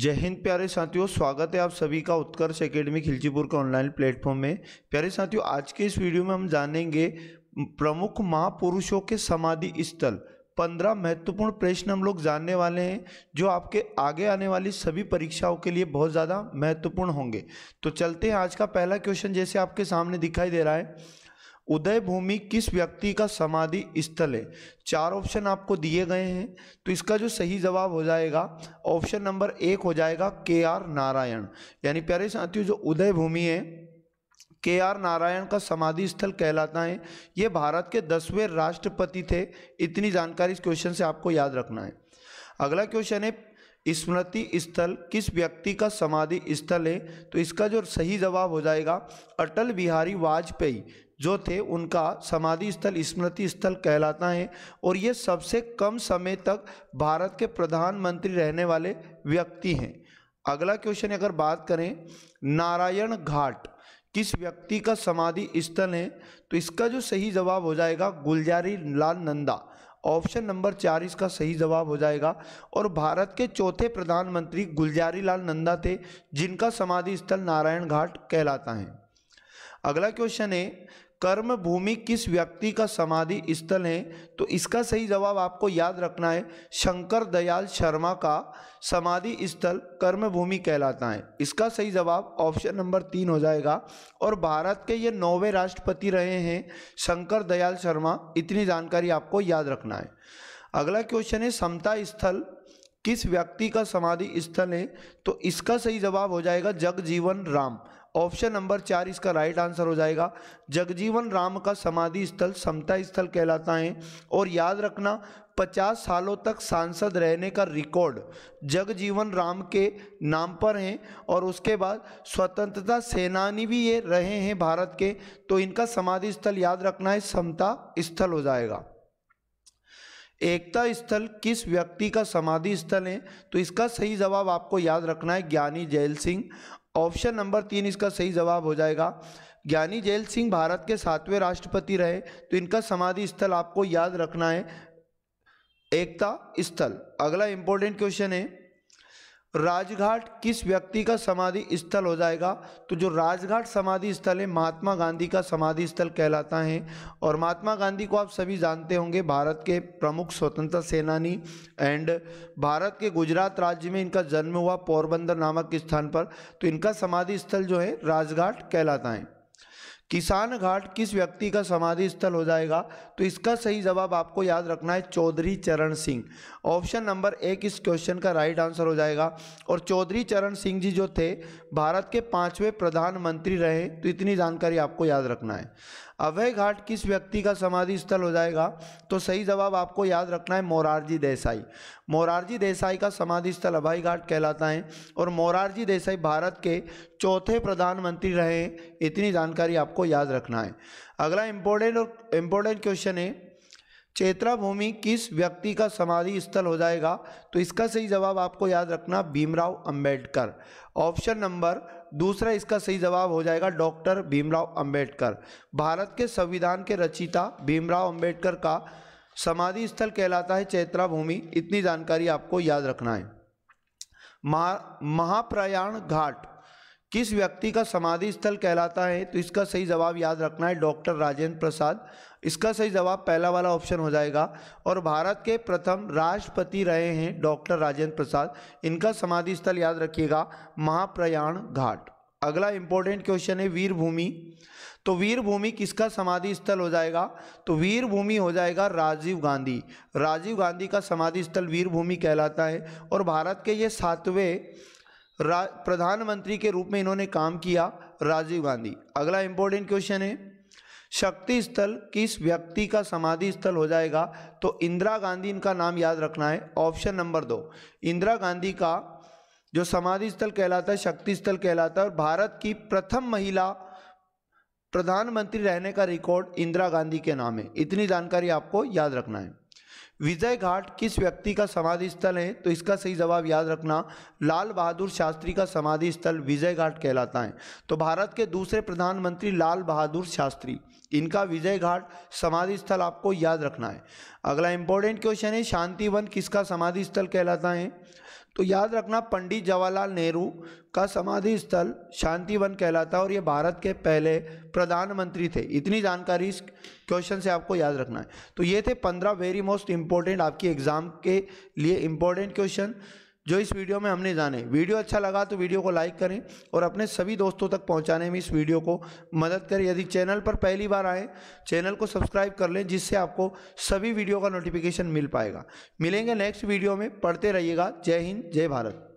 जय हिंद प्यारे साथियों स्वागत है आप सभी का उत्कर्ष एकेडमी खिलचीपुर के ऑनलाइन प्लेटफॉर्म में प्यारे साथियों आज के इस वीडियो में हम जानेंगे प्रमुख महापुरुषों के समाधि स्थल पंद्रह महत्वपूर्ण प्रश्न हम लोग जानने वाले हैं जो आपके आगे आने वाली सभी परीक्षाओं के लिए बहुत ज़्यादा महत्वपूर्ण होंगे तो चलते हैं आज का पहला क्वेश्चन जैसे आपके सामने दिखाई दे रहा है उदय भूमि किस व्यक्ति का समाधि स्थल है चार ऑप्शन आपको दिए गए हैं तो इसका जो सही जवाब हो जाएगा ऑप्शन नंबर एक हो जाएगा के आर नारायण यानी प्यारे साथियों जो उदय भूमि है के आर नारायण का समाधि स्थल कहलाता है ये भारत के दसवें राष्ट्रपति थे इतनी जानकारी इस क्वेश्चन से आपको याद रखना है अगला क्वेश्चन है स्मृति स्थल किस व्यक्ति का समाधि स्थल है तो इसका जो सही जवाब हो जाएगा अटल बिहारी वाजपेयी जो थे उनका समाधि स्थल स्मृति स्थल कहलाता है और ये सबसे कम समय तक भारत के प्रधानमंत्री रहने वाले व्यक्ति हैं अगला क्वेश्चन अगर बात करें नारायण घाट किस व्यक्ति का समाधि स्थल है तो इसका जो सही जवाब हो जाएगा गुलजारी लाल नंदा ऑप्शन नंबर चार इसका सही जवाब हो जाएगा और भारत के चौथे प्रधानमंत्री गुलजारी लाल नंदा थे जिनका समाधि स्थल नारायण घाट कहलाता है अगला क्वेश्चन है कर्म भूमि किस व्यक्ति का समाधि स्थल है तो इसका सही जवाब आपको याद रखना है शंकर दयाल शर्मा का समाधि स्थल कर्म भूमि कहलाता है इसका सही जवाब ऑप्शन नंबर तीन हो जाएगा और भारत के ये नौवे राष्ट्रपति रहे हैं शंकर दयाल शर्मा इतनी जानकारी आपको याद रखना है अगला क्वेश्चन है समता स्थल किस व्यक्ति का समाधि स्थल है तो इसका सही जवाब हो जाएगा जगजीवन राम ऑप्शन नंबर चार इसका राइट आंसर हो जाएगा जगजीवन राम का समाधि स्थल समता स्थल कहलाता है और याद रखना पचास सालों तक सांसद रहने का रिकॉर्ड जगजीवन राम के नाम पर है और उसके बाद स्वतंत्रता सेनानी भी ये रहे हैं भारत के तो इनका समाधि स्थल याद रखना है समता स्थल हो जाएगा एकता स्थल किस व्यक्ति का समाधि स्थल है तो इसका सही जवाब आपको याद रखना है ज्ञानी जैल सिंह ऑप्शन नंबर तीन इसका सही जवाब हो जाएगा ज्ञानी जैल सिंह भारत के सातवें राष्ट्रपति रहे तो इनका समाधि स्थल आपको याद रखना है एकता स्थल अगला इंपॉर्टेंट क्वेश्चन है राजघाट किस व्यक्ति का समाधि स्थल हो जाएगा तो जो राजघाट समाधि स्थल है महात्मा गांधी का समाधि स्थल कहलाता है और महात्मा गांधी को आप सभी जानते होंगे भारत के प्रमुख स्वतंत्रता सेनानी एंड भारत के गुजरात राज्य में इनका जन्म हुआ पोरबंदर नामक स्थान पर तो इनका समाधि स्थल जो है राजघाट कहलाता है किसान घाट किस व्यक्ति का समाधि स्थल हो जाएगा तो इसका सही जवाब आपको याद रखना है चौधरी चरण सिंह ऑप्शन नंबर एक इस क्वेश्चन का राइट आंसर हो जाएगा और चौधरी चरण सिंह जी जो थे भारत के पांचवें प्रधानमंत्री रहे तो इतनी जानकारी आपको याद रखना है अभय घाट किस व्यक्ति का समाधि स्थल हो जाएगा तो सही जवाब आपको याद रखना है मोरारजी देसाई मोरारजी देसाई का समाधि स्थल अभय घाट कहलाता है और मोरारजी देसाई भारत के चौथे प्रधानमंत्री रहे इतनी जानकारी आपको याद रखना है अगला इम्पोर्टेंट और इम्पोर्टेंट क्वेश्चन है चेत्रा भूमि किस व्यक्ति का समाधि स्थल हो जाएगा तो इसका सही जवाब आपको याद रखना भीमराव अंबेडकर ऑप्शन नंबर दूसरा इसका सही जवाब हो जाएगा डॉक्टर भीमराव अंबेडकर भारत के संविधान के रचिता भीमराव अंबेडकर का समाधि स्थल कहलाता है चैत्रा भूमि इतनी जानकारी आपको याद रखना है महा महाप्रयाण घाट किस व्यक्ति का समाधि स्थल कहलाता है तो इसका सही जवाब याद रखना है डॉक्टर राजेंद्र प्रसाद इसका सही जवाब पहला वाला ऑप्शन हो जाएगा और भारत के प्रथम राष्ट्रपति रहे हैं डॉक्टर राजेंद्र प्रसाद इनका समाधि स्थल याद रखिएगा महाप्रयाण घाट अगला इंपॉर्टेंट क्वेश्चन है वीरभूमि तो वीरभूमि किसका समाधि स्थल हो जाएगा तो वीरभूमि हो जाएगा राजीव गांधी राजीव गांधी का समाधि स्थल वीरभूमि कहलाता है और भारत के ये सातवें प्रधानमंत्री के रूप में इन्होंने काम किया राजीव गांधी अगला इंपॉर्टेंट क्वेश्चन है शक्ति स्थल किस व्यक्ति का समाधि स्थल हो जाएगा तो इंदिरा गांधी इनका नाम याद रखना है ऑप्शन नंबर दो इंदिरा गांधी का जो समाधि स्थल कहलाता है शक्ति स्थल कहलाता है और भारत की प्रथम महिला प्रधानमंत्री रहने का रिकॉर्ड इंदिरा गांधी के नाम है इतनी जानकारी आपको याद रखना है विजय घाट किस व्यक्ति का समाधि स्थल है तो इसका सही जवाब याद रखना लाल बहादुर शास्त्री का समाधि स्थल विजय घाट कहलाता है तो भारत के दूसरे प्रधानमंत्री लाल बहादुर शास्त्री इनका विजय घाट समाधि स्थल आपको याद रखना है अगला इंपॉर्टेंट क्वेश्चन है शांतिवन किसका समाधि स्थल कहलाता है तो याद रखना पंडित जवाहरलाल नेहरू का समाधि स्थल शांतिवन कहलाता है और ये भारत के पहले प्रधानमंत्री थे इतनी जानकारी इस क्वेश्चन से आपको याद रखना है तो ये थे पंद्रह वेरी मोस्ट इंपॉर्टेंट आपकी एग्ज़ाम के लिए इम्पोर्टेंट क्वेश्चन जो इस वीडियो में हमने जाने वीडियो अच्छा लगा तो वीडियो को लाइक करें और अपने सभी दोस्तों तक पहुंचाने में इस वीडियो को मदद करें यदि चैनल पर पहली बार आए चैनल को सब्सक्राइब कर लें जिससे आपको सभी वीडियो का नोटिफिकेशन मिल पाएगा मिलेंगे नेक्स्ट वीडियो में पढ़ते रहिएगा जय हिंद जय भारत